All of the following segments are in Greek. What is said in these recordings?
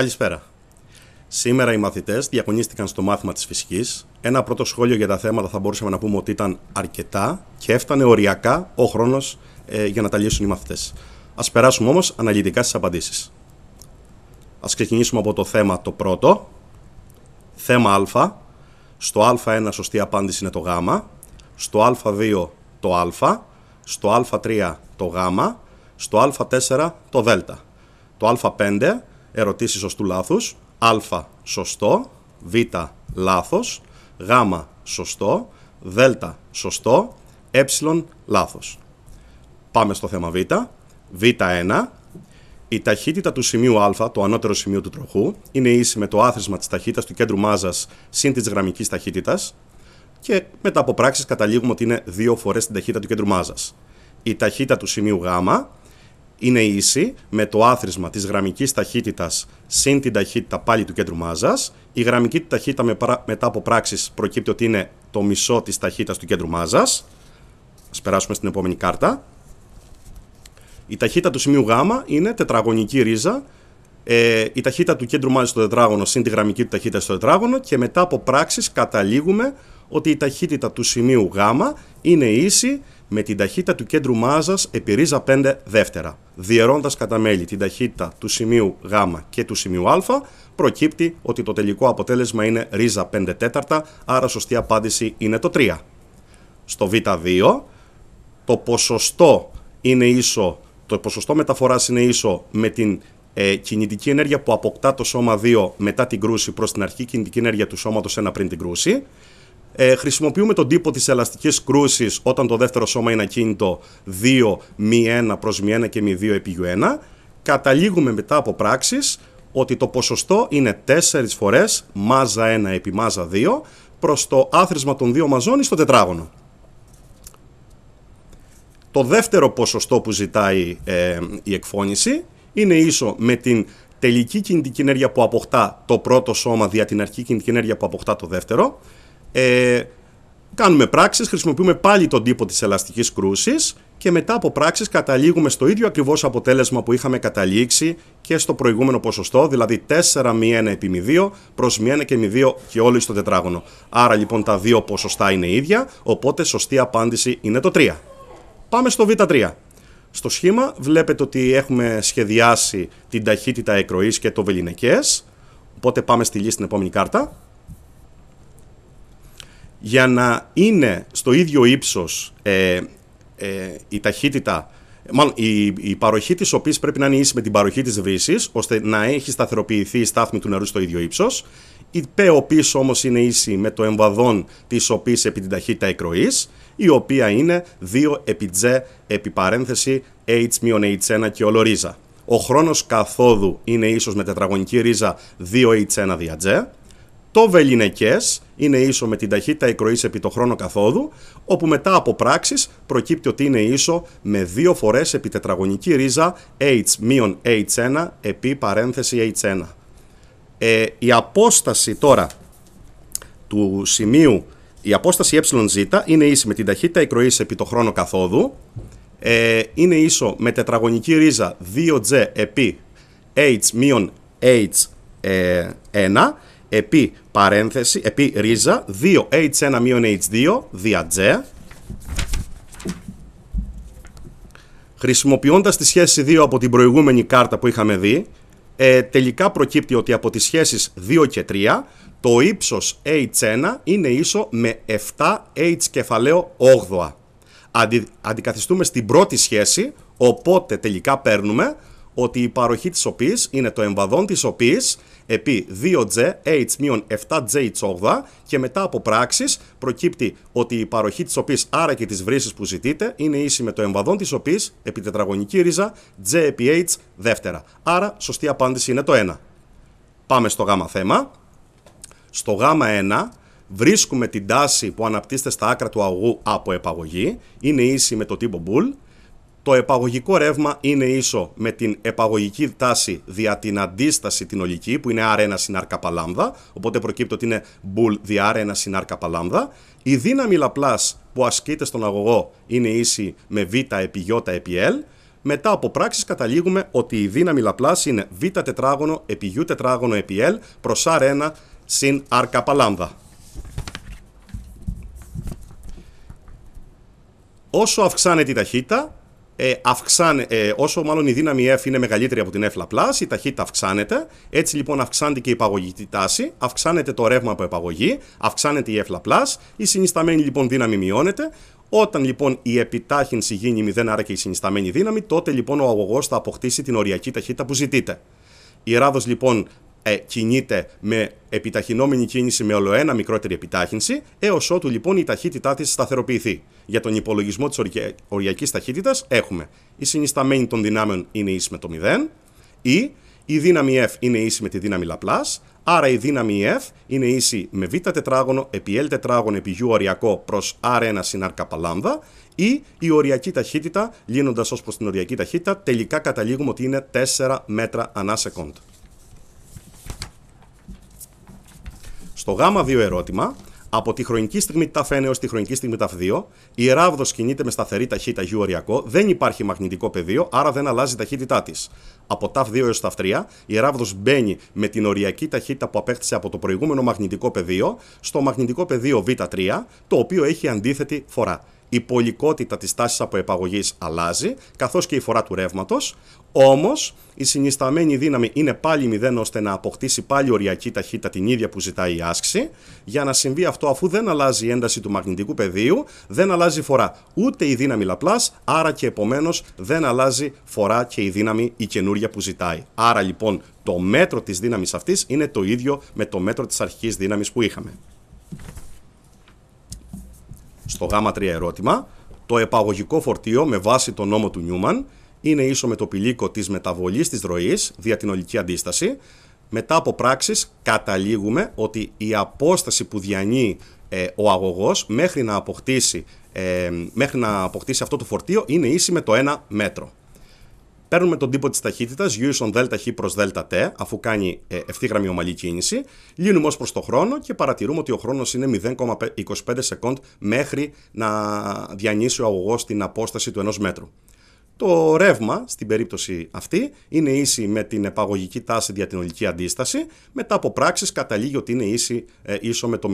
Καλησπέρα. Σήμερα οι μαθητές διακονίστηκαν στο μάθημα της φυσικής. Ένα πρώτο σχόλιο για τα θέματα θα μπορούσαμε να πούμε ότι ήταν αρκετά και έφτανε οριακά ο χρόνος ε, για να τα λύσουν οι μαθητές. Ας περάσουμε όμως αναλυτικά στις απαντήσεις. Ας ξεκινήσουμε από το θέμα το πρώτο. Θέμα Α. Στο Α1 σωστή απάντηση είναι το Γ. Στο Α2 το Α. Στο Α3 το Γ. Στο Α4 το Δ. Το Α5 ερωτήσει σωστού λάθους. Α. Σωστό. Β. Λάθος. Γ. Σωστό. Δ. Σωστό. Ε. Λάθος. Πάμε στο θέμα Β. Β1. Η ταχύτητα του σημείου α, το ανώτερο σημείο του τροχού, είναι ίση με το άθροισμα της ταχύτητας του κέντρου μάζας συν της γραμμικής ταχύτητας. Και μετά από πράξεις καταλήγουμε ότι είναι δύο φορές την ταχύτητα του κέντρου μάζας. Η ταχύτητα του σημείου γ είναι ίση με το άθροισμα της γραμμικής ταχύτητας συν την ταχύτητα πάλι του κέντρου μάζας. Η γραμμική ταχύτητα μετά από πράξεις προκύπτει ότι είναι το μισό της ταχύτητας του κέντρου μάζας. Ας περάσουμε στην επόμενη κάρτα. Η ταχύτητα του σημείου Γ είναι τετραγωνική ρίζα. Ε, η ταχύτητα του κέντρου μάζας στο τετράγωνο συν τη γραμμική του ταχύτητα στο τετράγωνο και μετά από πράξεις καταλήγουμε ότι η ταχύτητα του σημείου Γ είναι ίση με την ταχύτητα του κέντρου μάζας επί ρίζα 5 δεύτερα. Διαιρώντα κατά μέλη την ταχύτητα του σημείου Γ και του σημείου Α, προκύπτει ότι το τελικό αποτέλεσμα είναι ρίζα 5 τέταρτα, άρα σωστή απάντηση είναι το 3. Στο Β2, το ποσοστό είναι ίσο, το ποσοστό μεταφοράς είναι ίσο με την ε, κινητική ενέργεια που αποκτά το σώμα 2 μετά την κρούση προς την αρχή κινητική ενέργεια του σώματος 1 πριν την κρούση ε, χρησιμοποιούμε τον τύπο της ελαστικής κρούσης όταν το δεύτερο σώμα είναι ακίνητο 2 μη 1 προς μη 1 και μη 2 επί 1. Καταλήγουμε μετά από πράξεις ότι το ποσοστό είναι 4 φορές μάζα 1 επί μάζα 2 προς το άθροισμα των δύο μαζών στο τετράγωνο. Το δεύτερο ποσοστό που ζητάει ε, η εκφώνηση είναι ίσο με την τελική κινητική ενέργεια που αποκτά το πρώτο σώμα δια την αρχική κινητική ενέργεια που αποκτά το δεύτερο ε, κάνουμε πράξεις, χρησιμοποιούμε πάλι τον τύπο της ελαστικής κρούσης και μετά από πράξεις καταλήγουμε στο ίδιο ακριβώς αποτέλεσμα που είχαμε καταλήξει και στο προηγούμενο ποσοστό, δηλαδή 4 μη 1 επί 2 προς 1 και 2 και όλοι στο τετράγωνο. Άρα λοιπόν τα δύο ποσοστά είναι ίδια, οπότε σωστή απάντηση είναι το 3. Πάμε στο β3. Στο σχήμα βλέπετε ότι έχουμε σχεδιάσει την ταχύτητα εκροής και το βελινεκές, οπότε πάμε στη λύση στην επόμενη κάρτα για να είναι στο ίδιο ύψος ε, ε, η ταχύτητα, μάλλον η, η παροχή της οποίας πρέπει να είναι ίση με την παροχή της βρύσης, ώστε να έχει σταθεροποιηθεί η στάθμη του νερού στο ίδιο ύψος, η πίσω όμως είναι ίση με το εμβαδόν της οποίας επί την ταχύτητα εκροής, η οποία είναι 2 επί τζε επί παρένθεση H-H1 και ολορίζα. Ο χρόνος καθόδου είναι ίσως με τετραγωνική ρίζα 2H1 δια τζε. Το βελινεκές είναι ίσο με την ταχύτητα εκροής επί το χρόνο καθόδου, όπου μετά από πράξεις προκύπτει ότι είναι ίσο με δυο φορές επί τετραγωνική ρίζα h-h1 επί παρένθεση h1. Ε, η απόσταση τώρα του σημείου, η απόσταση εζ είναι ίση με την ταχύτητα εκροής επί το χρόνο καθόδου, ε, είναι ίσο με τετραγωνική ρίζα 2G επί H-H1 επί παρένθεση, επί ρίζα, 2H1-H2 δια G, χρησιμοποιώντας τη σχέση 2 από την προηγούμενη κάρτα που είχαμε δει, ε, τελικά προκύπτει ότι από τις σχέσεις 2 και 3, το ύψος H1 είναι ίσο με 7H κεφαλαίο 8. Αντι, αντικαθιστούμε στην πρώτη σχέση, οπότε τελικά παίρνουμε ότι η παροχή της οποίας είναι το εμβαδόν της οποίας επί 2J j τσόγδα και μετά από πράξεις προκύπτει ότι η παροχή της οποίας άρα και τις βρύσης που ζητείτε είναι ίση με το εμβαδόν της οπής επί τετραγωνική ρίζα J επί H δεύτερα. Άρα σωστή απάντηση είναι το 1. Πάμε στο γάμα θέμα. Στο γάμα 1 βρίσκουμε την τάση που αναπτύσσεται στα άκρα του αγού από επαγωγή. Είναι ίση με το τύπο Bull το επαγωγικό ρεύμα είναι ίσο με την επαγωγική τάση δια την αντίσταση την ολική, που είναι R1 συν R καπαλάμδα, οπότε προκύπτει ότι είναι bull δια R1 συν R καπαλάμδα. Η δύναμη λαπλάς που ασκείται στον αγωγό είναι ίση με β επί ι επί L. Μετά από πράξεις καταλήγουμε ότι η δύναμη λαπλάς είναι β τετράγωνο επί γι τετράγωνο επί L προς R1 συν R καπαλάμδα. Όσο αυξάνεται η ταχύτητα, ε, αυξάνε, ε, όσο μάλλον η δύναμη F είναι μεγαλύτερη από την F η ταχύτητα αυξάνεται. Έτσι λοιπόν αυξάνεται και η παγωγική τάση, αυξάνεται το ρεύμα από επαγωγή, αυξάνεται η F η συνισταμένη λοιπόν δύναμη μειώνεται. Όταν λοιπόν η επιτάχυνση γίνει 0, άρα και η συνισταμένη δύναμη, τότε λοιπόν ο αγωγός θα αποκτήσει την οριακή ταχύτητα που ζητείτε. Η ράδος λοιπόν ε, κινείται με επιταχυνόμενη κίνηση με ολοένα μικρότερη επιτάχυνση, έως ότου λοιπόν η ταχύτητά της σταθεροποιηθεί. Για τον υπολογισμό της οριακής ταχύτητας έχουμε η συνισταμένη των δυνάμεων είναι ίση με το 0 ή η δύναμη F είναι ίση με τη δύναμη λαπλάς. άρα η δύναμη F είναι ίση με β τετράγωνο επί L τετράγωνο επί U οριακό προς R1 συν R λάμδα ή η οριακή ταχύτητα, λύνοντας ως προς την οριακή ταχύτητα, τελικά καταλήγουμε ότι είναι 4 μέτρα ανά σεκόντ. Στο γάμα 2 ερώτημα, από τη χρονική στιγμή ΤΑΦ 1 έως τη χρονική στιγμή ΤΑΦ 2, η ράβδος κινείται με σταθερή ταχύτητα γιου οριακό, δεν υπάρχει μαγνητικό πεδίο, άρα δεν αλλάζει η ταχύτητά της. Από ΤΑΦ 2 έω ΤΑΦ 3, η ράβδος μπαίνει με την οριακή ταχύτητα που απέκτησε από το προηγούμενο μαγνητικό πεδίο στο μαγνητικό πεδίο Β3, το οποίο έχει αντίθετη φορά η πολικότητα της τάσης από αλλάζει, καθώς και η φορά του ρεύματος, όμως η συνισταμένη δύναμη είναι πάλι μηδέν ώστε να αποκτήσει πάλι οριακή ταχύτητα την ίδια που ζητάει η άσκηση. Για να συμβεί αυτό, αφού δεν αλλάζει η ένταση του μαγνητικού πεδίου, δεν αλλάζει φορά ούτε η δύναμη λαπλάς, άρα και επομένως δεν αλλάζει φορά και η δύναμη η καινούρια που ζητάει. Άρα λοιπόν το μέτρο της δύναμης αυτής είναι το ίδιο με το μέτρο της αρχική δύναμης που είχαμε. Στο γάμα 3 ερώτημα, το επαγωγικό φορτίο με βάση τον νόμο του Νιούμαν είναι ίσο με το πηλίκο της μεταβολής της ροής δια την ολική αντίσταση. Μετά από πράξεις καταλήγουμε ότι η απόσταση που διανύει ε, ο αγωγός μέχρι να, αποκτήσει, ε, μέχρι να αποκτήσει αυτό το φορτίο είναι ίση με το 1 μέτρο. Παίρνουμε τον τύπο της ταχύτητας, γιούσον ΔΧ ΔΧ προ ΔΤ αφού κάνει ε, ευθύγραμμη ομαλή κίνηση. Λύνουμε ως προς το χρόνο και παρατηρούμε ότι ο χρόνος είναι 0,25 σεκόντ μέχρι να διανύσει ο αγωγός την απόσταση του 1 μέτρου. Το ρεύμα, στην περίπτωση αυτή, είναι ίση με την επαγωγική τάση ολική αντίσταση. Μετά από πράξεις, καταλήγει ότι είναι ίση, ε, ίσο με το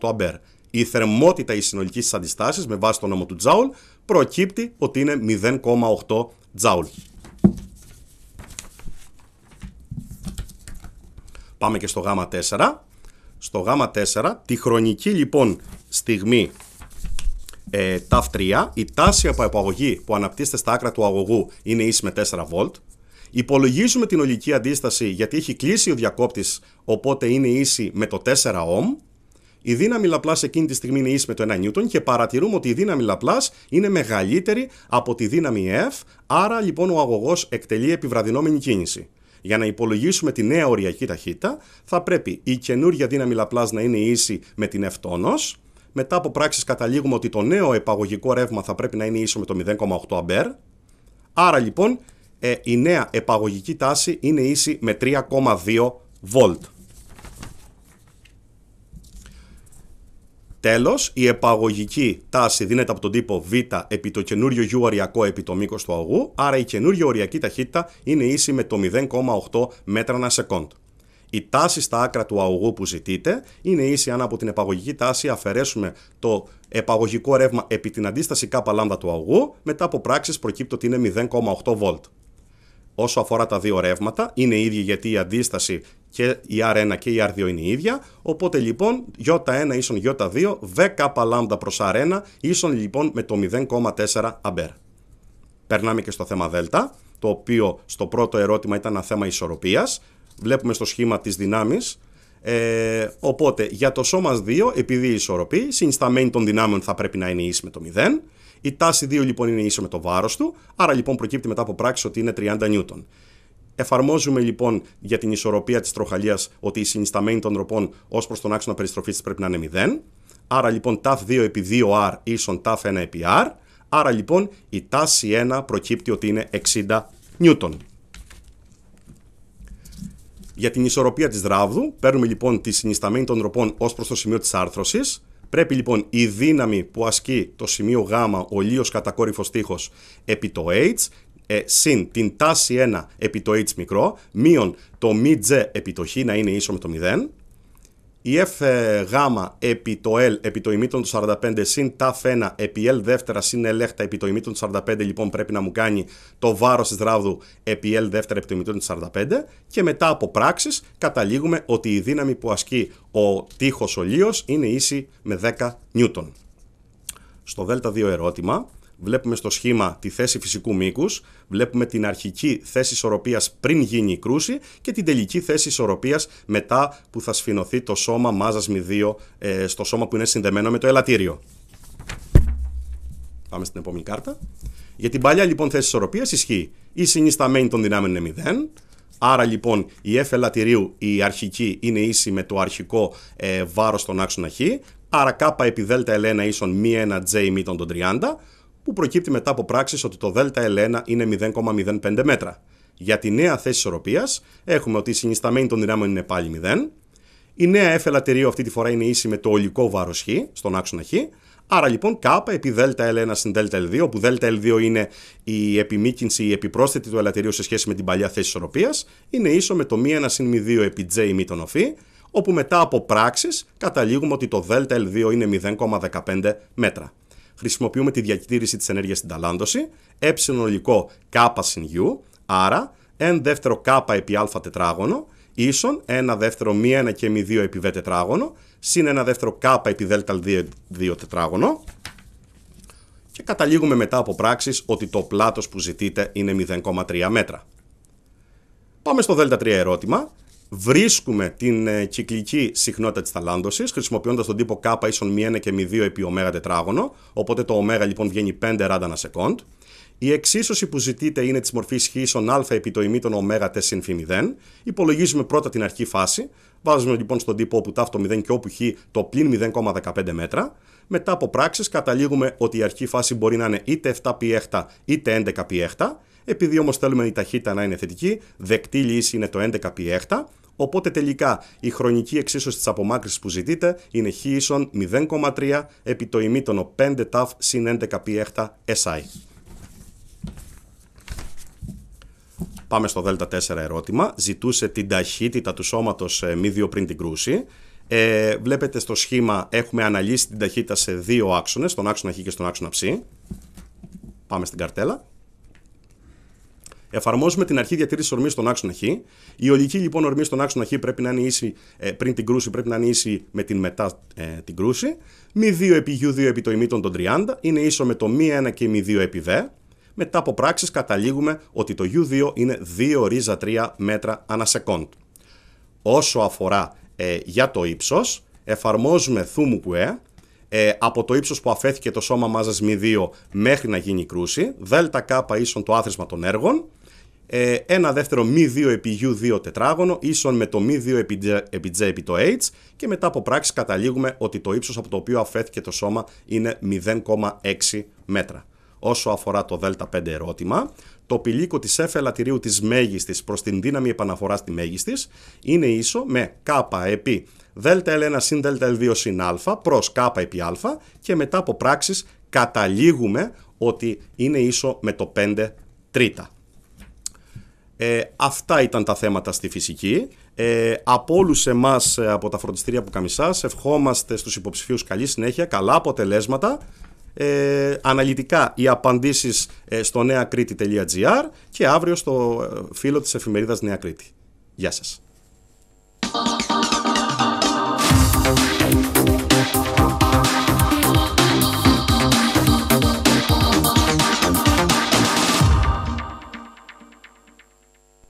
0,8 αμπέρ. Η θερμότητα η συνολικής της αντιστάσης, με βάση τον νόμο του Τζάουλ, προκύπτει ότι είναι 0,8 Τζάουλ. Πάμε και στο γάμα 4. Στο γάμα 4, τη χρονική λοιπόν στιγμή ε, TAF3, η τάση από επαγωγή που αναπτύσσεται στα άκρα του αγωγού είναι ίση με 4V. Υπολογίζουμε την ολική αντίσταση γιατί έχει κλείσει ο διακόπτης. οπότε είναι ίση με το 4 ohm. Η δύναμη λαπλάς εκείνη τη στιγμή είναι ίση με το 1 νιούτον και παρατηρούμε ότι η δύναμη λαπλάς είναι μεγαλύτερη από τη δύναμη F, άρα λοιπόν ο αγωγός εκτελεί επιβραδινόμενη κίνηση. Για να υπολογίσουμε τη νέα οριακή ταχύτητα, θα πρέπει η καινούργια δύναμη λαπλάς να είναι ίση με την F τόνος, μετά από πράξεις καταλήγουμε ότι το νέο επαγωγικό ρεύμα θα πρέπει να είναι ίσο με το 0,8 αμπέρ. Άρα λοιπόν ε, η νέα επαγωγική τάση είναι ίση με 3,2 βολτ. Τέλος, η επαγωγική τάση δίνεται από τον τύπο Β επί το καινούριο γιου οριακό επί το μήκος του αγού, άρα η καινούριο οριακή ταχύτητα είναι ίση με το 0,8 μέτρα ανά σεκόντ. Η τάση στα άκρα του αγωγού που ζητείτε είναι ίση αν από την επαγωγική τάση αφαιρέσουμε το επαγωγικό ρεύμα επί την αντίσταση κλ του αγωγού, μετά από πράξεις προκύπτει ότι είναι 0,8 Β. Όσο αφορά τα δύο ρεύματα, είναι ίδια γιατί η αντίσταση και η R1 και η R2 είναι ίδια. Οπότε λοιπόν, J1 ίσον J2, ΒΚλ προς R1 ίσον λοιπόν με το 0,4 αμπέρ. Περνάμε και στο θέμα Δ, το οποίο στο πρώτο ερώτημα ήταν ένα θέμα ισορροπίας βλέπουμε στο σχήμα τις δυνάμεις. Ε, οπότε για το σώμα 2, επειδή η ισορροπή, συνισταμένη των δυνάμεων θα πρέπει να είναι ίση με το 0. Η τάση 2 λοιπόν είναι ίσο με το βάρος του, άρα λοιπόν προκύπτει μετά από πράξη ότι είναι 30 νιούτον. Εφαρμόζουμε λοιπόν για την ισορροπία της τροχαλίας ότι η συνισταμένη των τροπών ως προς τον άξονα περιστροφής της πρέπει να είναι 0. Άρα λοιπόν ταφ 2 επί 2R ίσον ταφ 1 επί R. Άρα λοιπόν η τάση 1 προκύπτει ότι είναι 60 νιούτον. Για την ισορροπία της ράβδου, παίρνουμε λοιπόν τη συνισταμένη των ροπών ως προς το σημείο της άρθρωσης. Πρέπει λοιπόν η δύναμη που ασκεί το σημείο Γ, ο λίος κατακόρυφος τείχο επί το H, ε, συν την τάση 1 επί το H μικρό, μείον το μη επί το Χ να είναι ίσο με το 0, η F ε, επί το L επί το ημίτων του 45 συν ταφ 1 επί L δεύτερα συν ελέχτα επί το ημίτων του 45 λοιπόν πρέπει να μου κάνει το βάρος της ράβδου επί L δεύτερα επί το ημίτων του 45 και μετά από πράξεις καταλήγουμε ότι η δύναμη που ασκεί ο τείχος ολίος είναι ίση με 10 νιούτον. Στο ΔΕΛΤΑ 2 ερώτημα βλέπουμε στο σχήμα τη θέση φυσικού μήκους, βλέπουμε την αρχική θέση ισορροπίας πριν γίνει η κρούση και την τελική θέση ισορροπίας μετά που θα σφινωθεί το σώμα μάζας μάζη ε, στο σώμα που είναι συνδεμένο με το ελαττήριο. Πάμε στην επόμενη κάρτα. Για την παλιά λοιπόν θέση ισορροπίας ισχύει η συνισταμένη των δυνάμεων είναι 0. Άρα λοιπόν η F ελατηρίου η αρχική είναι ίση με το αρχικό ε, βάρος στον άξονα Χ. Άρα K επί ΔΕΛΤΑ ελένα ίσον μη 1 J μήτων των 30 που προκύπτει μετά από πράξεις ότι το ΔΛ1 είναι 0,05 μέτρα. Για τη νέα θέση ισορροπίας έχουμε ότι η συνισταμένη των δυνάμεων είναι πάλι 0, η νέα έφελα ελατηρίου αυτή τη φορά είναι ίση με το ολικό βάρος χ στον άξονα χ, Άρα λοιπόν K επί ΔΕΛΤΑ1 συν ΔΕΛΤΑ2, όπου ΔΕΛΤΑ2 είναι η επιμήκυνση, η επιπρόσθετη του ελατηρίου σε σχέση με την παλιά θέση ισορροπίας, είναι ίσο με το μη1 συν μη2 επί J μη τον οφή, όπου μετά από πράξεις καταλήγουμε ότι το ΔΕΛΤΑ2 είναι 0,15 μέτρα χρησιμοποιούμε τη διακτήρηση της ενέργειας στην ταλάντωση, ε ολικό κ συν U, άρα 1 δεύτερο κ επί α τετράγωνο, ίσον 1 δεύτερο μη 1 και μη 2 επί β τετράγωνο, συν 1 δεύτερο κ επί δ 2 τετράγωνο, και καταλήγουμε μετά από πράξεις ότι το πλάτος που ζητείτε είναι 0,3 μέτρα. Πάμε στο δέλτα 3 ερώτημα βρίσκουμε την ε, κυκλική συχνότητα της θαλάντωσης χρησιμοποιώντας τον τύπο K ίσον μη 1 και μη 2 επί Ω τετράγωνο. Οπότε το Ω λοιπόν βγαίνει 5 ράντα ανά σεκόντ. Η εξίσωση που ζητείτε είναι της μορφής χ ίσον α επί το ημί των ωμέγα τε συν 0. Υπολογίζουμε πρώτα την αρχή φάση. Βάζουμε λοιπόν στον τύπο όπου τάφτο 0 και όπου χ το πλήν 0,15 μέτρα. Μετά από πράξεις καταλήγουμε ότι η αρχή φάση μπορεί να είναι είτε 7 7π έχτα είτε 11 π Επειδή όμως θέλουμε η ταχύτητα να είναι θετική, δεκτή λύση είναι το 11 π Οπότε τελικά η χρονική εξίσωση της απομάκρυνση που ζητείτε είναι χ ίσον 0,3 επί το ημίτονο 5 ταφ συν 11 πι 7 SI. Πάμε στο Δέλτα 4 ερώτημα. Ζητούσε την ταχύτητα του σώματος ε, μη δύο πριν την κρούση. Ε, βλέπετε στο σχήμα έχουμε αναλύσει την ταχύτητα σε δύο άξονες, στον άξονα Χ και στον άξονα Ψ. Πάμε στην καρτέλα. Εφαρμόζουμε την αρχή διατήρησης ορμής στον άξονα Χ. Η ολική λοιπόν ορμή στον άξονα Χ πρέπει να είναι ίση ε, πριν την κρούση, πρέπει να είναι ίση με την μετά ε, την κρούση. Μη 2 επί U2 επί το ημίτων των 30 είναι ίσο με το μη 1 και μη 2 επί Β. Μετά από πράξεις καταλήγουμε ότι το U2 είναι 2 ρίζα 3 μέτρα ανά σεκόντ. Όσο αφορά ε, για το ύψος, εφαρμόζουμε θούμου που ε, ε, από το ύψος που αφέθηκε το σώμα μάζας μη 2 μέχρι να γίνει κρούση, ΔΚ ίσον το άθροισμα των έργων, ε, ένα δεύτερο μη2 επί u2 τετράγωνο ίσον με το μη2 επί, επί j επί το h και μετά από πράξη καταλήγουμε ότι το ύψος από το οποίο αφέθηκε το σώμα είναι 0,6 μέτρα. Όσο αφορά το ΔΕΛΤΑ 5 ερώτημα, το πηλίκο της εφελατηρίου της μέγιστης προς την δύναμη επαναφοράς στη μέγιστης είναι ίσο με K επί ΔΕΛΤΑ 1 συν ΔΕΛΤΑ2 συν α προς K επί α και μετά από πράξεις καταλήγουμε ότι είναι ίσο με το 5 τρίτα. Ε, αυτά ήταν τα θέματα στη φυσική. Ε, από όλους εμάς ε, από τα φροντιστήρια που καμισάς, ευχόμαστε στους υποψηφίους καλή συνέχεια, καλά αποτελέσματα. Ε, αναλυτικά οι απαντήσεις στο νεακρήτη.gr και αύριο στο φίλο της εφημερίδας Νέα Κρήτη. Γεια σας.